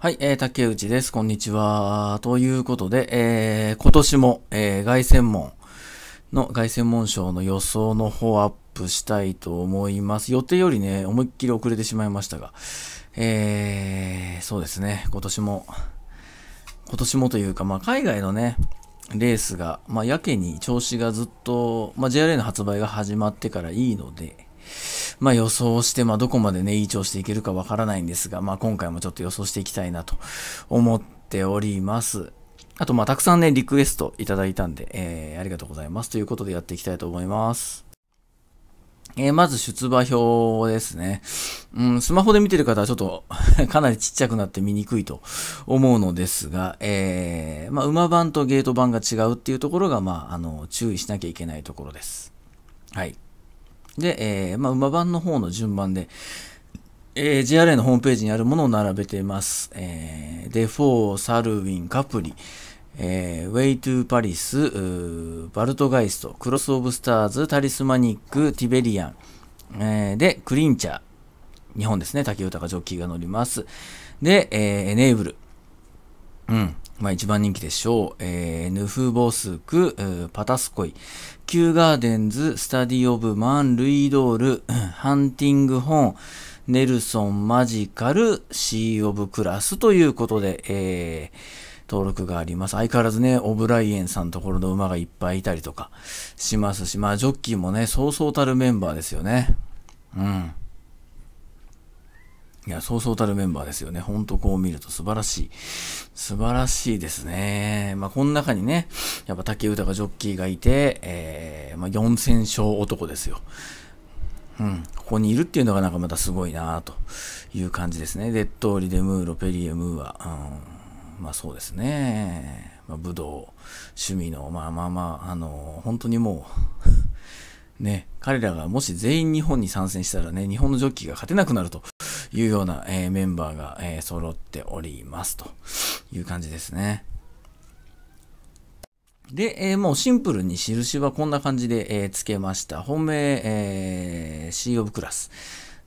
はい、えー、竹内です。こんにちは。ということで、えー、今年も、えー、外専門の、外専門賞の予想の方アップしたいと思います。予定よりね、思いっきり遅れてしまいましたが、えー、そうですね、今年も、今年もというか、まあ、海外のね、レースが、まあ、やけに調子がずっと、まあ、JRA の発売が始まってからいいので、まあ予想して、まあどこまでね、いい調子でいけるかわからないんですが、まあ今回もちょっと予想していきたいなと思っております。あと、まあたくさんね、リクエストいただいたんで、えー、ありがとうございます。ということでやっていきたいと思います。えー、まず出馬表ですね。うん、スマホで見てる方はちょっと かなりちっちゃくなって見にくいと思うのですが、えー、まあ、馬版とゲート版が違うっていうところが、まあ、あの、注意しなきゃいけないところです。はい。で、えー、まあ、馬版の方の順番で、えー、JRA のホームページにあるものを並べています。えー、デフォー、サルウィン、カプリ、えー、ウェイトゥーパリス、バルトガイスト、クロスオブスターズ、タリスマニック、ティベリアン、えー、で、クリンチャー、日本ですね、竹豊ジョッキーが乗ります。で、えー、エネーブル、うん、まあ一番人気でしょう。えー、ヌフボスク、パタスコイ、キューガーデンズ、スタディオブマン、ルイドール、ハンティングホーン、ネルソンマジカル、シーオブクラスということで、えー、登録があります。相変わらずね、オブライエンさんところの馬がいっぱいいたりとかしますし、まあジョッキーもね、そうそうたるメンバーですよね。うん。いや、そうそうたるメンバーですよね。ほんとこう見ると素晴らしい。素晴らしいですね。まあ、この中にね、やっぱ竹豊ジョッキーがいて、えー、まあ、4000勝男ですよ。うん、ここにいるっていうのがなんかまたすごいなという感じですね。レッドリデムーロ、ペリエムーア、うん、まあそうですね。まあ、武道、趣味の、まあまあまあ、あのー、本当にもう ね、彼らがもし全員日本に参戦したらね、日本のジョッキーが勝てなくなるというような、えメンバーが、え揃っておりますという感じですね。で、えー、もうシンプルに印はこんな感じで、えー、つけました。本命、えー、C オブクラス。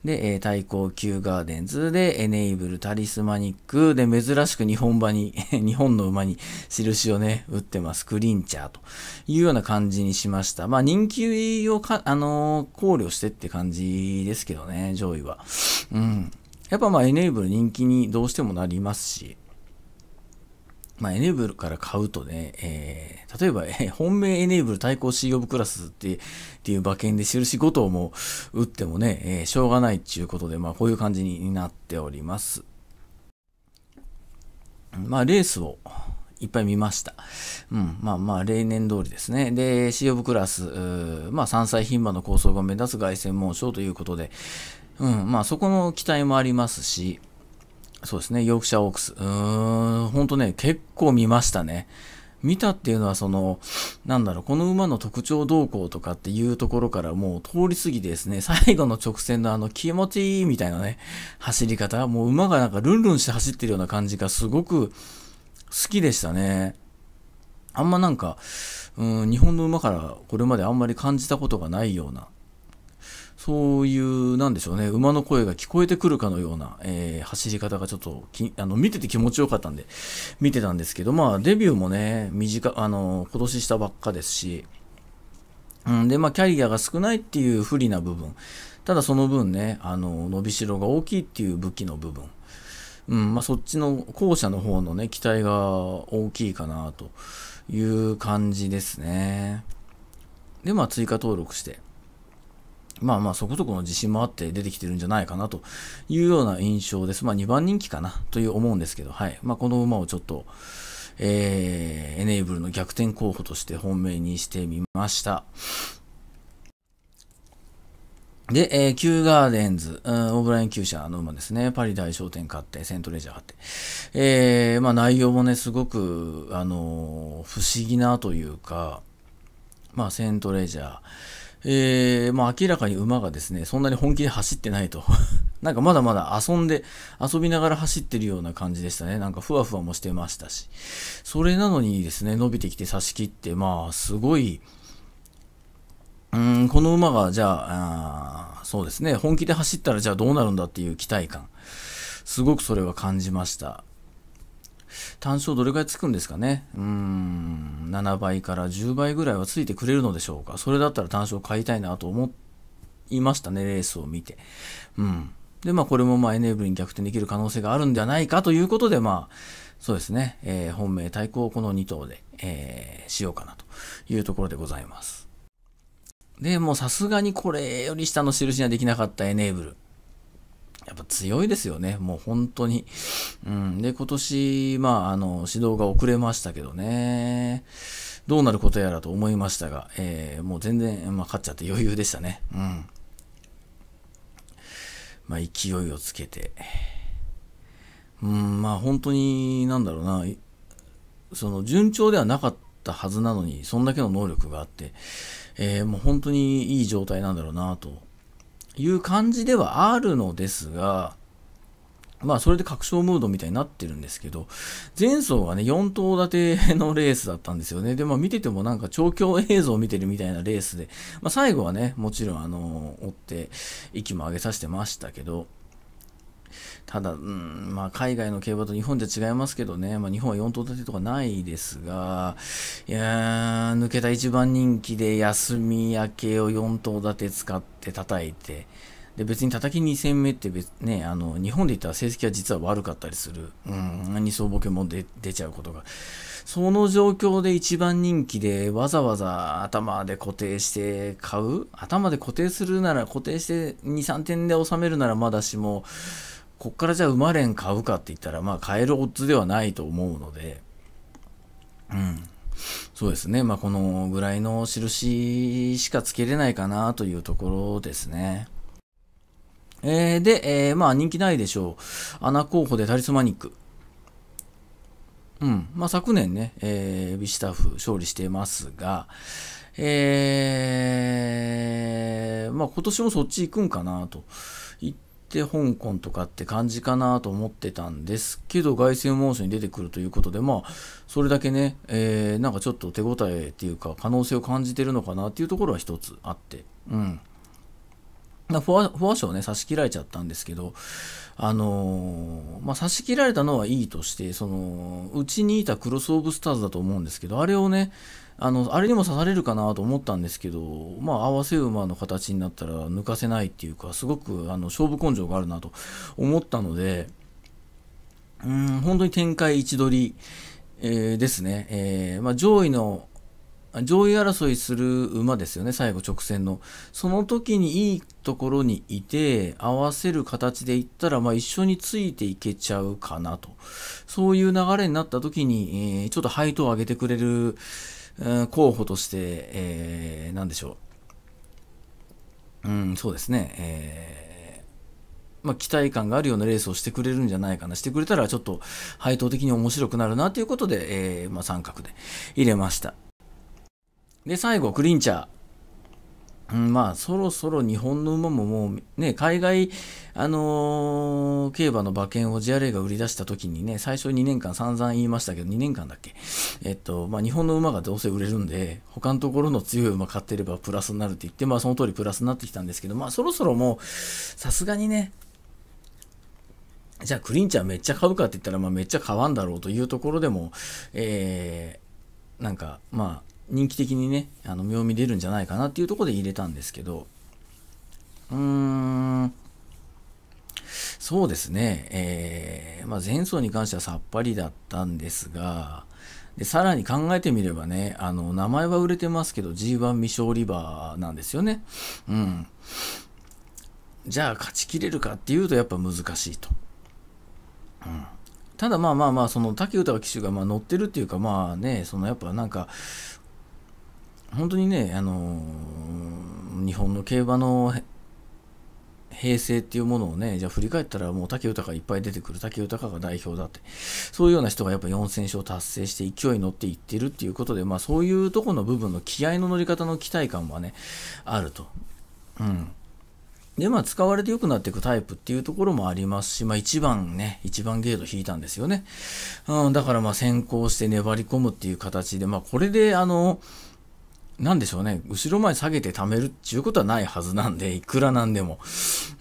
で、えー、対抗級ガーデンズで、エネイブル、タリスマニック、で、珍しく日本馬に、日本の馬に印をね、打ってます。クリンチャーというような感じにしました。まあ、人気をか、あのー、考慮してって感じですけどね、上位は。うん。やっぱまあ、エネイブル人気にどうしてもなりますし、まあ、エネーブルから買うとね、えー、例えば、えー、本命エネーブル対抗 C オブクラスってっていう馬券で印5頭も打ってもね、えー、しょうがないっていうことで、まあ、こういう感じになっております。まあ、レースをいっぱい見ました。うん、まあまあ、例年通りですね。で、C オブクラス、まあ、3歳牝馬の構想が目立つ凱旋門賞ということで、うん、まあ、そこの期待もありますし、そうですね、ヨークシャーオークス。うーん、ほんとね、結構見ましたね。見たっていうのは、その、なんだろう、この馬の特徴動向とかっていうところからもう通り過ぎですね、最後の直線のあの気持ちいいみたいなね、走り方、もう馬がなんかルンルンして走ってるような感じがすごく好きでしたね。あんまなんか、うん、日本の馬からこれまであんまり感じたことがないようなそういう、なんでしょうね、馬の声が聞こえてくるかのような、えー、走り方がちょっとき、あの、見てて気持ちよかったんで、見てたんですけど、まあ、デビューもね、短、あの、今年したばっかですし、うん、で、まあ、キャリアが少ないっていう不利な部分、ただその分ね、あの、伸びしろが大きいっていう武器の部分、うんまあ、そっちの後者の方のね、期待が大きいかなという感じですね。で、まあ、追加登録して、まあまあそこそこの自信もあって出てきてるんじゃないかなというような印象です。まあ2番人気かなという思うんですけど、はい。まあこの馬をちょっと、えー、エネイブルの逆転候補として本命にしてみました。で、えー、キューガーデンズ、うん、オーブライン厩舎の馬ですね。パリ大商店買って、セントレジャー買って。えー、まあ内容もね、すごく、あのー、不思議なというか、まあセントレジャー、えー、まあ明らかに馬がですね、そんなに本気で走ってないと。なんかまだまだ遊んで、遊びながら走ってるような感じでしたね。なんかふわふわもしてましたし。それなのにですね、伸びてきて差し切って、まあすごい、うん、この馬がじゃああ、そうですね、本気で走ったらじゃあどうなるんだっていう期待感。すごくそれは感じました。単勝どれくらいつくんですかね。うん、7倍から10倍ぐらいはついてくれるのでしょうか。それだったら単勝買いたいなと思いましたね、レースを見て。うん。で、まあ、これもまあ、エネーブルに逆転できる可能性があるんじゃないかということで、まあ、そうですね、えー、本命対抗をこの2頭で、えー、しようかなというところでございます。で、もうさすがにこれより下の印にはできなかったエネーブル。やっぱ強いですよね、もう本当に。うん、で、今年、まあ、あの、指導が遅れましたけどね、どうなることやらと思いましたが、えー、もう全然、まあ、勝っちゃって余裕でしたね。うん。まあ、勢いをつけて。うん、まあ、本当に、なんだろうな、その、順調ではなかったはずなのに、そんだけの能力があって、えー、もう本当にいい状態なんだろうなという感じではあるのですが、まあ、それで確証ムードみたいになってるんですけど、前走がね、4頭立てのレースだったんですよね。で、まあ、見ててもなんか調教映像を見てるみたいなレースで、まあ、最後はね、もちろん、あの追って、息も上げさせてましたけど、ただ、うん、まあ、海外の競馬と日本じゃ違いますけどね、まあ、日本は4頭立てとかないですが、いや抜けた1番人気で休み明けを4頭立て使って叩いて、で別に叩き2戦目って別、ね、あの日本で言ったら成績は実は悪かったりする、うん、2層ボケも出ちゃうことが、その状況で一番人気でわざわざ頭で固定して買う、頭で固定するなら固定して2、3点で収めるならまだしも、こっからじゃあれん買うかって言ったら、まあ買えるオッズではないと思うので、うん。そうですね。まあこのぐらいの印しかつけれないかなというところですね。えー、で、えー、まあ人気ないでしょう。穴候補でタリスマニック。うん。まあ昨年ね、えー、ビシタフ勝利してますが、えー、まあ今年もそっち行くんかなといっして香港とかって感じかなと思ってたんですけど、凱旋門賞に出てくるということで、まあ、それだけね、えー、なんかちょっと手応えっていうか、可能性を感じてるのかなっていうところは一つあって、うん。アフォア賞ね差し切られちゃったんですけど、あのー、まあ、差し切られたのはいいとしてそのうちにいたクロス・オブ・スターズだと思うんですけどあれをねあのあれにも刺されるかなと思ったんですけど、まあ、合わせ馬の形になったら抜かせないっていうかすごくあの勝負根性があるなと思ったのでうん本当に展開位置取り、えー、ですね、えー、まあ、上位の上位争いする馬ですよね、最後直線の。その時にいいところにいて、合わせる形でいったら、まあ一緒についていけちゃうかなと。そういう流れになった時に、えー、ちょっと配当を上げてくれる、うん、候補として、えー、なんでしょう。うん、そうですね。えーまあ、期待感があるようなレースをしてくれるんじゃないかな。してくれたら、ちょっと配当的に面白くなるなということで、えー、まあ、三角で入れました。で、最後、クリンチャー。うん、まあ、そろそろ日本の馬ももう、ね、海外、あのー、競馬の馬券を JRA が売り出した時にね、最初2年間散々言いましたけど、2年間だっけえっと、まあ、日本の馬がどうせ売れるんで、他のところの強い馬買ってればプラスになるって言って、まあ、その通りプラスになってきたんですけど、まあ、そろそろもう、さすがにね、じゃあクリンチャーめっちゃ買うかって言ったら、まあ、めっちゃ買わんだろうというところでも、えー、なんか、まあ、人気的にね、あの、妙味出るんじゃないかなっていうところで入れたんですけど、うーん、そうですね、えー、まあ、前奏に関してはさっぱりだったんですが、で、さらに考えてみればね、あの、名前は売れてますけど、G1 未勝利馬なんですよね。うん。じゃあ、勝ちきれるかっていうと、やっぱ難しいと。うん。ただまあまあまあ、その、竹歌騎手がま乗ってるっていうか、まあね、そのやっぱなんか、本当にね、あのー、日本の競馬の平成っていうものをね、じゃあ振り返ったらもう武豊がいっぱい出てくる、武豊が代表だって、そういうような人がやっぱ4000勝達成して勢いに乗っていってるっていうことで、まあそういうとこの部分の気合の乗り方の期待感はね、あると。うん。で、まあ使われて良くなっていくタイプっていうところもありますし、まあ1番ね、1番ゲート引いたんですよね。うん、だからまあ先行して粘り込むっていう形で、まあこれであの、なんでしょうね、後ろ前下げて貯めるっていうことはないはずなんで、いくらなんでも。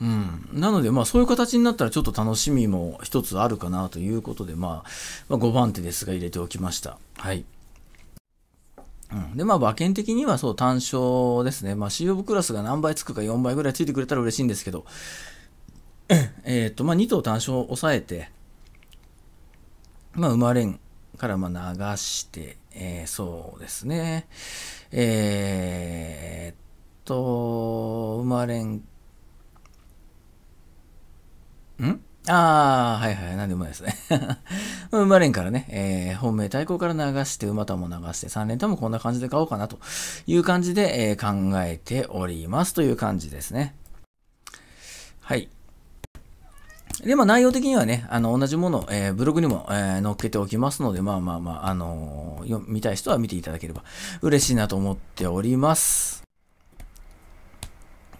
うん。なので、まあそういう形になったらちょっと楽しみも一つあるかなということで、まあ、まあ、5番手ですが入れておきました。はい。うん、で、まあ、馬券的にはそう、単勝ですね。まあ、シーオブクラスが何倍つくか4倍ぐらいついてくれたら嬉しいんですけど、えっと、まあ、2頭単勝を抑えて、まあ、生まれんからまあ流して、えー、そうですね。えー、っと、生まれん、んああ、はいはい、なんでもないですね。生まれんからね、えー、本命対抗から流して、馬とも流して、三連単もこんな感じで買おうかなという感じで、えー、考えておりますという感じですね。はい。で、まあ内容的にはね、あの、同じものえー、ブログにも、えー、載っけておきますので、まあまあまあ、あのー、見たい人は見ていただければ嬉しいなと思っております。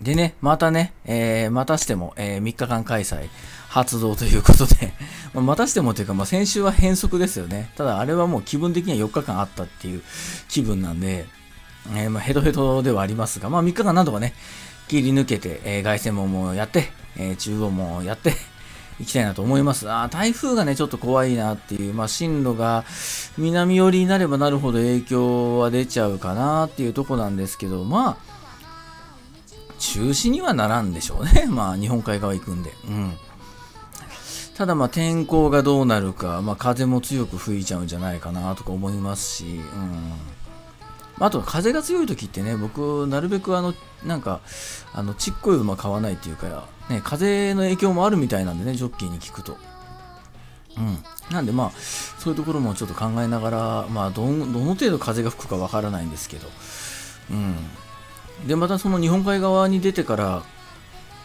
でね、またね、えー、またしても、えー、3日間開催、発動ということで まあ、またしてもというか、まあ、先週は変則ですよね。ただ、あれはもう気分的には4日間あったっていう気分なんで、えー、まあ、ヘトヘトではありますが、まあ、3日間なんとかね、切り抜けて、えー、外線門もやって、えー、中央もやって行きたいなと思います。あ台風がね、ちょっと怖いなっていう、まあ、進路が南寄りになればなるほど影響は出ちゃうかなっていうとこなんですけど、まあ、中止にはならんでしょうね。まあ、日本海側行くんで。うん。ただまあ天候がどうなるか、まあ、風も強く吹いちゃうんじゃないかなとか思いますし、うん。あと風が強い時ってね僕なるべくあのなんかあのちっこい馬買わないっていうか、ね、風の影響もあるみたいなんでねジョッキーに聞くと。うん、なんでまあそういうところもちょっと考えながら、まあ、どどの程度風が吹くかわからないんですけど、うん、でまたその日本海側に出てから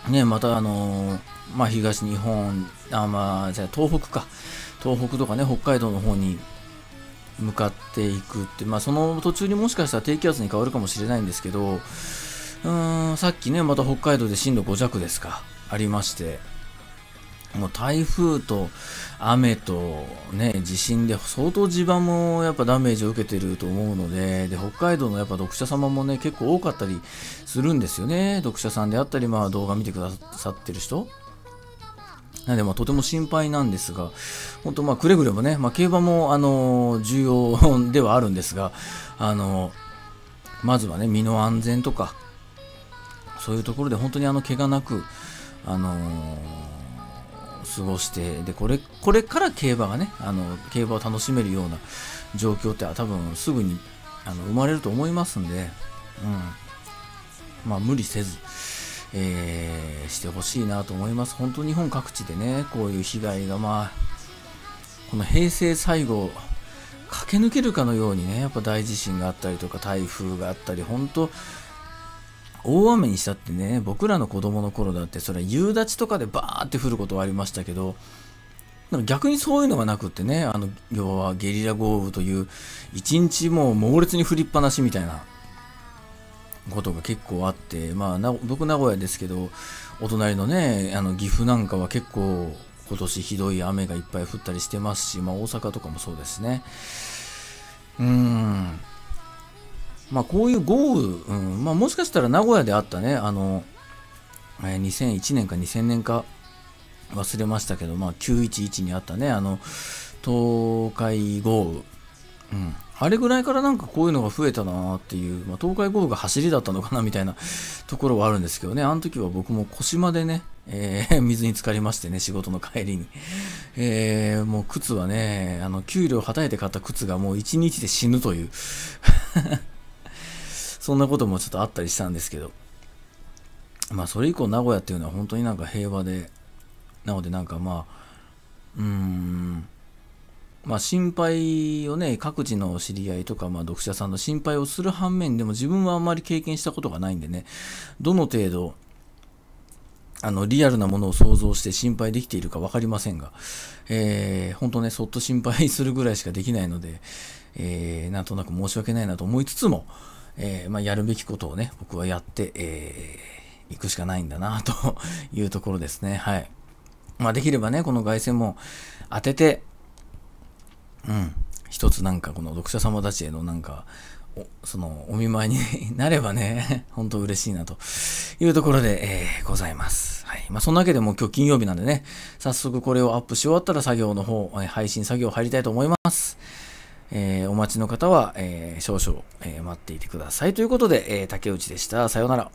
ねまたあのー、まあ、東日本あまあじゃあ東北か東北とかね北海道の方に向かっていくって、まあ、その途中にもしかしたら低気圧に変わるかもしれないんですけど、うーん、さっきね、また北海道で震度5弱ですか、ありまして、もう台風と雨とね、地震で相当地盤もやっぱダメージを受けてると思うので、で、北海道のやっぱ読者様もね、結構多かったりするんですよね。読者さんであったり、まあ動画見てくださってる人でもとても心配なんですが、本当まあくれぐれもね、まあ、競馬もあの重要ではあるんですが、あのまずはね身の安全とかそういうところで本当にあの怪我なくあの過ごしてでこれこれから競馬がねあの競馬を楽しめるような状況って多分すぐにあの生まれると思いますんで、うん、まあ無理せず。えー、してほしいなと思います。本当日本各地でね、こういう被害が、まあ、この平成最後、駆け抜けるかのようにね、やっぱ大地震があったりとか、台風があったり、本当大雨にしたってね、僕らの子供の頃だって、それは夕立とかでバーって降ることはありましたけど、逆にそういうのがなくってね、あの、要はゲリラ豪雨という、一日もう猛烈に降りっぱなしみたいな、ことが結構あって、まあ、な僕名古屋ですけどお隣のねあの岐阜なんかは結構今年ひどい雨がいっぱい降ったりしてますし、まあ、大阪とかもそうですねうんまあこういう豪雨、うんまあ、もしかしたら名古屋であったねあの2001年か2000年か忘れましたけど、まあ、911にあったねあの東海豪雨、うん、あれぐらいからなんかこういうのが増えたなっていう、まあ、東海豪雨が走りだったのかなみたいな ところはあるんですけどね、あの時は僕も腰までね、えー、水に浸かりましてね、仕事の帰りに。えー、もう靴はね、あの、給料はたいて買った靴がもう一日で死ぬという そんなこともちょっとあったりしたんですけど、まあそれ以降名古屋っていうのは本当になんか平和で、なのでなんかまあ、うーん、まあ、心配をね各地の知り合いとか、まあ、読者さんの心配をする反面でも自分はあんまり経験したことがないんでねどの程度あのリアルなものを想像して心配できているか分かりませんが、えー、本当ね、そっと心配するぐらいしかできないので、えー、なんとなく申し訳ないなと思いつつも、えー、まあ、やるべきことをね、僕はやって、えー、行くしかないんだなというところですね。はい。まあ、できればね、この凱旋門当てて、うん、一つなんかこの読者様たちへのなんか、そのお見舞いになればね、本当嬉しいなというところで、えー、ございます。はい。まあ、そんなわけでもう今日金曜日なんでね、早速これをアップし終わったら作業の方、え配信作業入りたいと思います。えー、お待ちの方は、えー、少々、え待っていてください。ということで、え竹内でした。さようなら。